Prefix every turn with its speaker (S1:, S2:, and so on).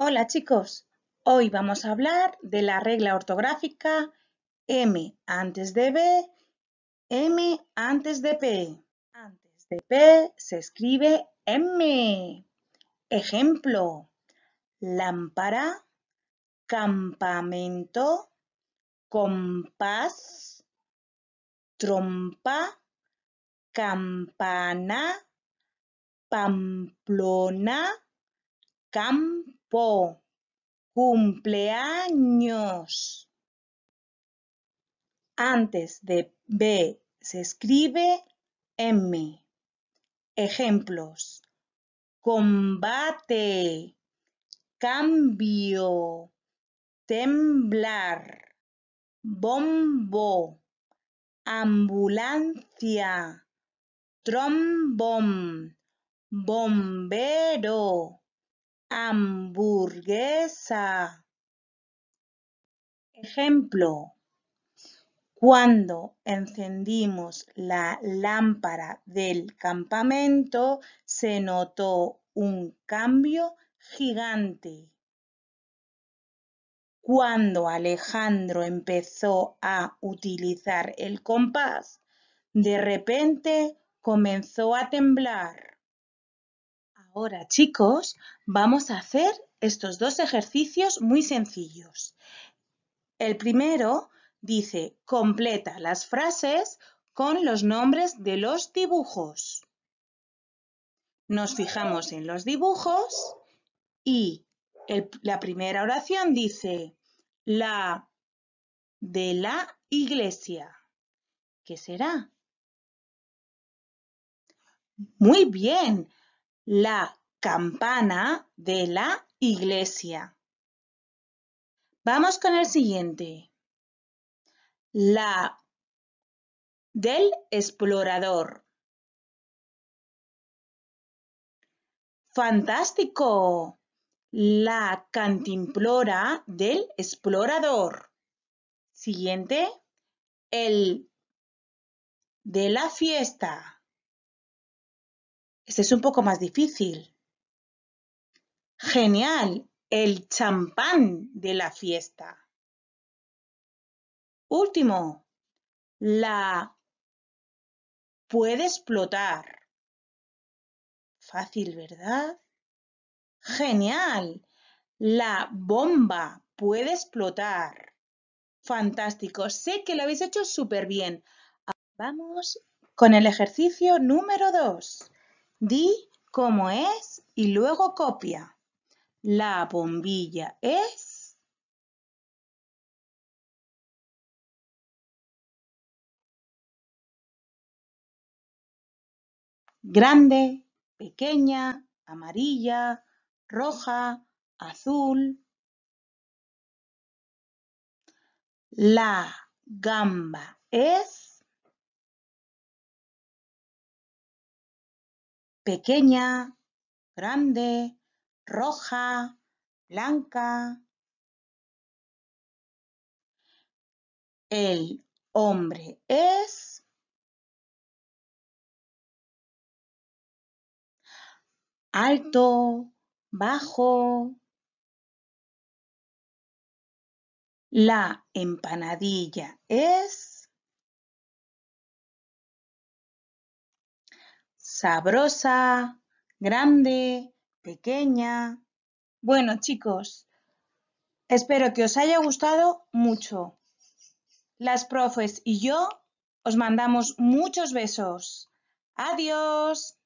S1: Hola chicos, hoy vamos a hablar de la regla ortográfica M antes de B, M antes de P. Antes de P se escribe M. Ejemplo, lámpara, campamento, compás, trompa, campana, pamplona, campo Cumpleaños. Antes de B se escribe M. Ejemplos. Combate. Cambio. Temblar. Bombo. Ambulancia. Trombón. Bombero Hamburguesa. Ejemplo. Cuando encendimos la lámpara del campamento, se notó un cambio gigante. Cuando Alejandro empezó a utilizar el compás, de repente comenzó a temblar. Ahora chicos, vamos a hacer estos dos ejercicios muy sencillos. El primero dice, completa las frases con los nombres de los dibujos. Nos fijamos en los dibujos y la primera oración dice, la de la iglesia. ¿Qué será? Muy bien, la campana de la iglesia. Vamos con el siguiente.
S2: La del explorador.
S1: Fantástico. La cantimplora del explorador. Siguiente. El de la fiesta. Este es un poco más difícil. Genial, el champán de la fiesta. Último, la puede explotar. Fácil, ¿verdad? Genial, la bomba puede explotar. Fantástico, sé que lo habéis hecho súper bien. Vamos con el ejercicio número dos. Di cómo es y luego copia. La bombilla es... Grande, pequeña, amarilla, roja, azul. La
S2: gamba es... pequeña, grande, roja, blanca. El hombre es alto, bajo. La empanadilla es
S1: sabrosa, grande, pequeña. Bueno, chicos, espero que os haya gustado mucho. Las profes y yo os mandamos muchos besos. Adiós.